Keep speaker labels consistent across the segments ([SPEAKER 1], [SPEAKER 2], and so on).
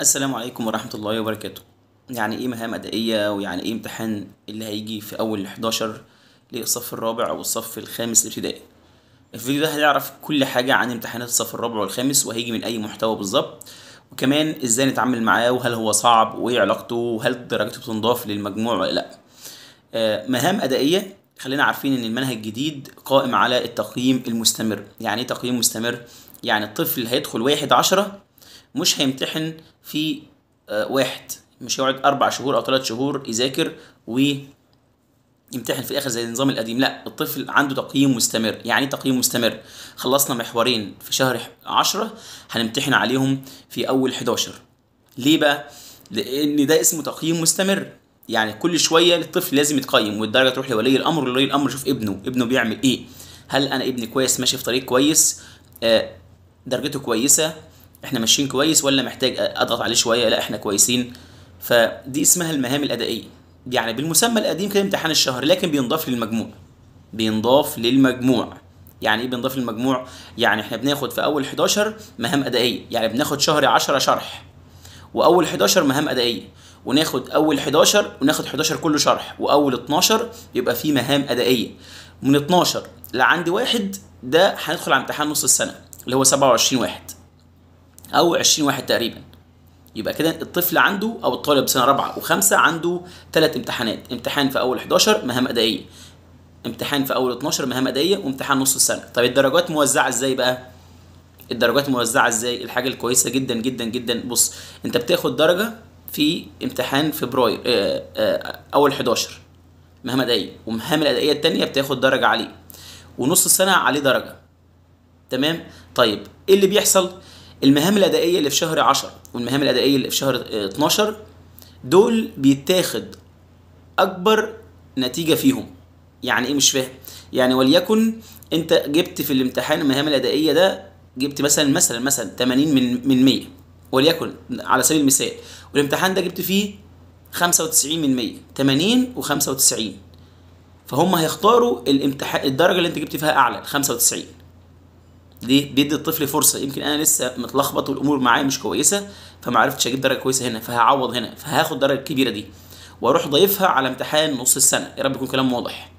[SPEAKER 1] السلام عليكم ورحمة الله وبركاته يعني ايه مهام أدائية ويعني ايه امتحان اللي هيجي في أول 11 للصف الرابع أو الصف الخامس الابتدائي الفيديو ده هنعرف كل حاجة عن امتحانات الصف الرابع والخامس وهيجي من أي محتوى بالظبط وكمان ازاي نتعامل معاه وهل هو صعب وايه علاقته وهل درجته بتنضاف للمجموع ولا لأ آه، مهام أدائية خلينا عارفين ان المنهج الجديد قائم على التقييم المستمر يعني ايه تقييم مستمر يعني الطفل هيدخل واحد عشرة مش هيمتحن في آه، واحد مش هيقعد اربع شهور او ثلاث شهور يذاكر ويمتحن في الاخر زي النظام القديم لا الطفل عنده تقييم مستمر يعني إيه تقييم مستمر خلصنا محورين في شهر 10 هنمتحن عليهم في اول 11 ليه بقى لان ده اسمه تقييم مستمر يعني كل شويه الطفل لازم يتقيم والدرجه تروح لولي الامر ولي الامر يشوف ابنه ابنه بيعمل ايه هل انا ابني كويس ماشي في طريق كويس آه، درجته كويسه احنا ماشيين كويس ولا محتاج اضغط عليه شويه لا احنا كويسين فدي اسمها المهام الادائيه يعني بالمسمى القديم كان امتحان الشهر لكن بينضاف للمجموع بينضاف للمجموع يعني ايه بينضاف للمجموع يعني احنا بناخد في اول 11 مهام ادائيه يعني بناخد شهر 10 شرح واول 11 مهام ادائيه وناخد اول 11 وناخد 11 كله شرح واول 12 يبقى فيه مهام ادائيه من 12 لعند واحد ده هندخل على امتحان نص السنه اللي هو 27 واحد او 20 واحد تقريبا يبقى كده الطفل عنده او الطالب سنه رابعه وخمسه عنده ثلاث امتحانات امتحان في اول 11 مهام ادائيه امتحان في اول 12 مهام ادائيه وامتحان نص السنه طب الدرجات موزعه ازاي بقى الدرجات موزعه ازاي الحاجه الكويسه جدا جدا جدا بص انت بتاخد درجه في امتحان فبراير اه اه اول 11 مهام ادائيه ومهام الادائيه الثانيه بتاخد درجه عليه ونص السنه عليه درجه تمام طيب ايه اللي بيحصل المهام الادائيه اللي في شهر 10 والمهام الادائيه اللي في شهر 12 آه، دول بيتاخد اكبر نتيجه فيهم يعني ايه مش فاهم يعني وليكن انت جبت في الامتحان المهام الادائيه ده جبت مثلا مثلا مثلا 80 من من 100 وليكن على سبيل المثال والامتحان ده جبت فيه 95 من 100 80 و95 فهم هيختاروا الامتحان الدرجه اللي انت جبت فيها اعلى 95 ليه بيدي الطفل فرصه يمكن انا لسه متلخبط والامور معايا مش كويسه فما عرفتش اجيب درجه كويسه هنا فهعوض هنا فهاخد الدرجه الكبيره دي واروح ضايفها على امتحان نص السنه يا رب يكون كلام واضح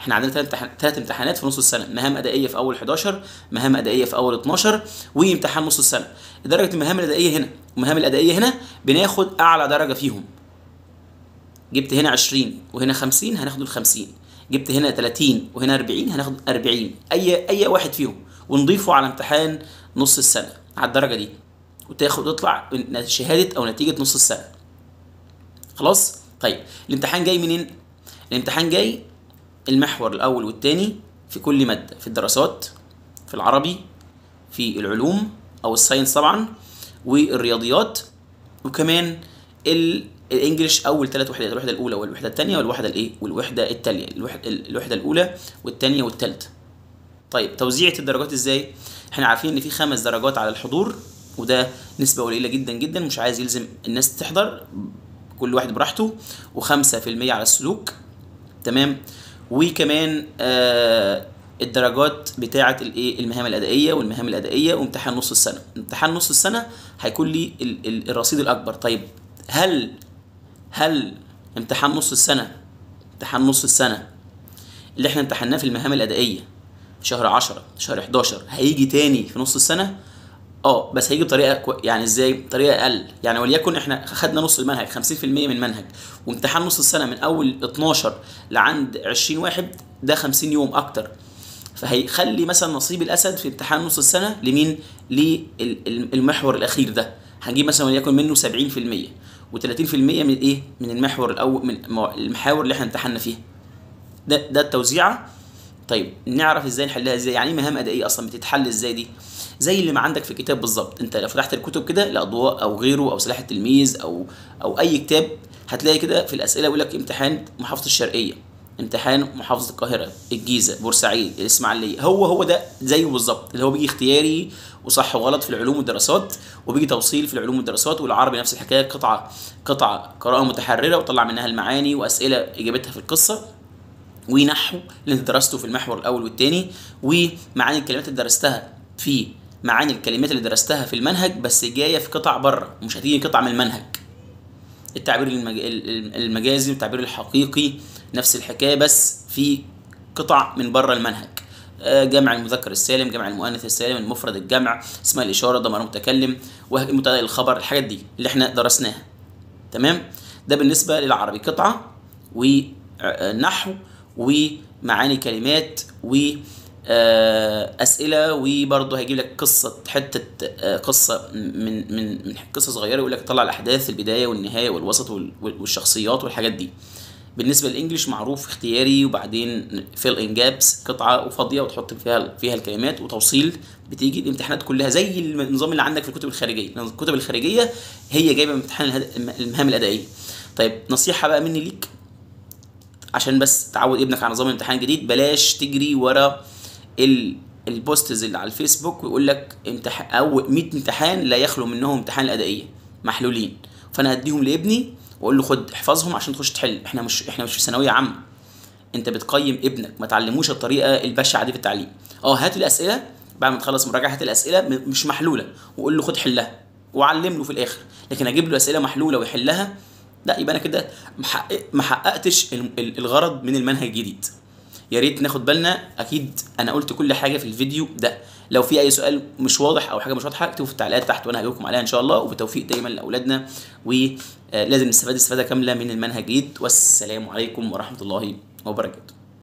[SPEAKER 1] احنا عندنا ثلاث امتحانات في نص السنه مهام ادائيه في اول 11 مهام ادائيه في اول 12 وامتحان نص السنه درجه المهام الادائيه هنا والمهام الادائيه هنا بناخد اعلى درجه فيهم جبت هنا 20 وهنا 50 هناخد ال 50 جبت هنا 30 وهنا 40 هناخد 40 اي اي واحد فيهم ونضيفه على امتحان نص السنه على الدرجه دي وتاخد تطلع شهاده او نتيجه نص السنه خلاص طيب الامتحان جاي منين الامتحان جاي المحور الاول والثاني في كل ماده في الدراسات في العربي في العلوم او الساينس طبعا والرياضيات وكمان الانجليش اول ثلاث وحدات الوحده الاولى والوحده الثانيه والوحده الايه والوحده التاليه الوحده الاولى والثانيه والثالثه طيب توزيعة الدرجات ازاي؟ احنا عارفين ان في خمس درجات على الحضور وده نسبة قليلة جدا جدا مش عايز يلزم الناس تحضر كل واحد براحته و5% على السلوك تمام وكمان آه الدرجات بتاعة الايه المهام الأدائية والمهام الأدائية وامتحان نص السنة امتحان نص السنة هيكون لي الرصيد الأكبر طيب هل هل امتحان نص السنة امتحان نص السنة اللي احنا امتحناه في المهام الأدائية شهر 10 شهر 11 هيجي تاني في نص السنه اه بس هيجي بطريقه كو... يعني ازاي بطريقه اقل يعني وليكن احنا خدنا نص المنهج 50% من المنهج وامتحان نص السنه من اول 12 لعند 20 واحد ده 50 يوم اكتر فهيخلي مثلا نصيب الاسد في امتحان نص السنه لمين للمحور الاخير ده هنجيب مثلا وليكن منه 70% و30% من ايه من المحور الاول من المحاور اللي احنا امتحنا فيها ده ده التوزيعه طيب نعرف ازاي نحلها ازاي يعني ايه مهام ادائيه اصلا بتتحل ازاي دي زي اللي ما عندك في الكتاب بالظبط انت لو فتحت الكتب كده الاضواء او غيره او سلاح التلميذ او او اي كتاب هتلاقي كده في الاسئله يقول لك امتحان محافظه الشرقيه امتحان محافظه القاهره الجيزه بورسعيد الاسماعيليه هو هو ده زيه بالظبط اللي هو بيجي اختياري وصح وغلط في العلوم والدراسات وبيجي توصيل في العلوم والدراسات والعربي نفس الحكايه قطعه قطعه قراءه متحرره وطلع منها المعاني واسئله اجابتها في القصه ونحو اللي انت درسته في المحور الاول والثاني ومعاني الكلمات اللي درستها في معاني الكلمات اللي درستها في المنهج بس جايه في قطع بره مش هتيجي قطع من المنهج التعبير المجازي والتعبير الحقيقي نفس الحكايه بس في قطع من بره المنهج آه، جمع المذكر السالم جمع المؤنث السالم المفرد الجمع اسم الاشاره ضمير متكلم مبتدا الخبر الحاجات دي اللي احنا درسناها تمام ده بالنسبه للعربي قطعه ونحو ومعاني كلمات و آه، اسئله وبرضه هيجيب لك قصه حته آه، قصه من من من قصه صغيره يقول لك طلع الاحداث البدايه والنهايه والوسط والشخصيات والحاجات دي بالنسبه للانجليش معروف اختياري وبعدين فيل ان جابس قطعه وفاضيه وتحط فيها فيها الكلمات وتوصيل بتيجي الامتحانات كلها زي النظام اللي عندك في الكتب الخارجيه الكتب الخارجيه هي جايبه من امتحان المهام الادائيه طيب نصيحه بقى مني ليك عشان بس تعود ابنك على نظام امتحان جديد بلاش تجري ورا البوستز اللي على الفيسبوك ويقول لك امتحان او 100 امتحان لا يخلو منهم امتحان الادائيه محلولين فانا هديهم لابني واقول له خد احفظهم عشان تخش تحل احنا مش احنا مش في ثانويه عامه انت بتقيم ابنك ما تعلموش الطريقه البشعه دي في التعليم اه هات الاسئله بعد ما تخلص مراجعه هات الاسئله مش محلوله وقول له خد حلها وعلم له في الاخر لكن اجيب له اسئله محلوله ويحلها لا يبقى انا كده ما محققتش الغرض من المنهج الجديد يا ريت ناخد بالنا اكيد انا قلت كل حاجه في الفيديو ده لو في اي سؤال مش واضح او حاجه مش واضحه اكتبوا في التعليقات تحت وانا هجاوبكم عليها ان شاء الله وبالتوفيق دايما لاولادنا ولازم آه، نستفاد استفاده كامله من المنهج الجديد والسلام عليكم ورحمه الله وبركاته